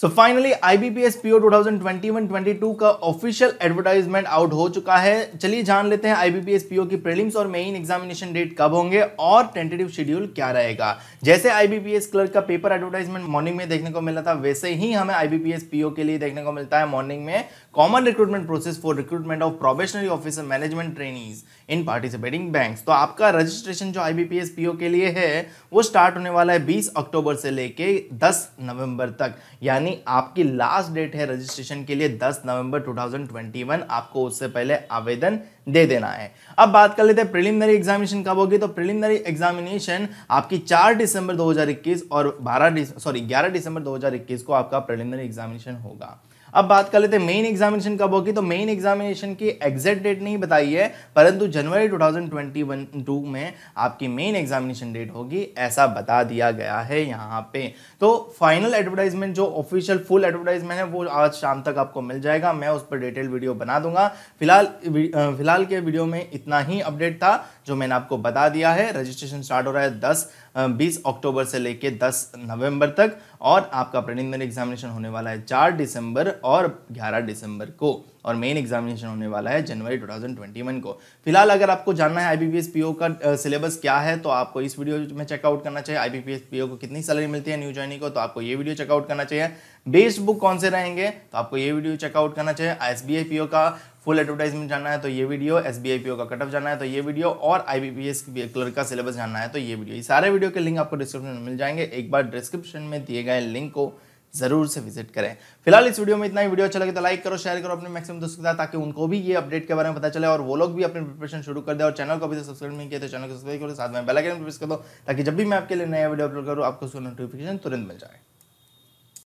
so finally IBPS PO 2021-22 का official advertisement out हो चुका है चलिए जान लेते हैं आईबीपीएस पीओ की प्रीलिम्स और मेन एग्जामिनेशन डेट कब होंगे और टेंटेटिव शेड्यूल क्या रहेगा जैसे आईबीपीएस क्लर्क का पेपर एडवर्टाइजमेंट मॉर्निंग में देखने को मिला था वैसे ही हमें आईबीपीएस पीओ के लिए देखने को मिलता है मॉर्निंग में common recruitment process for recruitment of probationary officer management training in participating bank तो आपका रजिस्ट्रेशन जो आईबीपीएस पीओ के लिए है वो स्टार्ट होने वाला है बीस अक्टूबर से लेके दस नवंबर तक यानी यानी आपकी लास्ट डेट है रजिस्ट्रेशन के लिए 10 नवंबर 2021 आपको उससे पहले आवेदन दे देना है अब बात कर लेते हैं प्रिलिमिनरी एग्जामिनेशन कब होगी तो प्रिलिमिनरी एग्जामिनेशन आपकी 4 दिसंबर 2021 और 12 सॉरी 11 दिसंबर 2021 को आपका प्रिलिमिनरी एग्जामिनेशन होगा अब बात कर लेते हैं मेन एग्जामिनेशन कब होगी तो मेन एग्जामिनेशन की एग्जैक्ट डेट नहीं बताई है परंतु जनवरी 2021 में आपकी मेन एग्जामिनेशन डेट होगी ऐसा बता दिया गया है यहाँ पे तो फाइनल एडवर्टाइजमेंट जो ऑफिशियल फुल एडवर्टाइजमेंट है वो आज शाम तक आपको मिल जाएगा मैं उस पर डिटेल वीडियो बना दूंगा फिलहाल फिलहाल के वीडियो में इतना ही अपडेट था जो मैंने आपको बता दिया है रजिस्ट्रेशन स्टार्ट हो रहा है दस बीस अक्टूबर से लेकर दस नवंबर तक और आपका प्रिलिमिनरी एग्जामिनेशन होने वाला है चार दिसंबर और ग्यारह दिसंबर को और मेन एग्जामिनेशन होने वाला है जनवरी 2021 को फिलहाल अगर आपको जानना है आई बी का सिलेबस क्या है तो आपको इस वीडियो में चेकआउट करना चाहिए आई बी को कितनी सैलरी मिलती है न्यू ज्वाइनिंग को तो आपको ये वीडियो चेकआउट करना चाहिए बेस्ड बुक कौन से रहेंगे तो आपको ये वीडियो चेकआउट करना चाहिए एस बी का फुल एडवर्टाइजमेंट जानना है तो ये वीडियो एस बी का कटअप जाना है तो ये वीडियो और I B P S clerk का सिलेबस जानना है तो ये वीडियो तो ये सारे वीडियो के लिंक आपको डिस्क्रिप्शन में मिल जाएंगे एक बार डिस्क्रिप्शन में दिए गए लिंक को जरूर से विजिट करें फिलहाल इस वीडियो में इतना ही वीडियो अच्छा लगे तो लाइक करो शेयर करो अपने मैक्सिमम दोस्तों के साथ ताकि उनको भी ये अपडेट के बारे में पता चले और वो लोग भी अपने प्रिपरेशन शुरू कर दे और चैनल को अभी तक सब्सक्राइब नहीं किया तो चैनल को सब्सक्राइब करो साथ में बेल आइकन प्रेस कर दो ताकि जब भी मैं आपके लिए नया वीडियो अपलोड करूँ आपको उसका नोटिफिकेशन तुरंत मिल जाए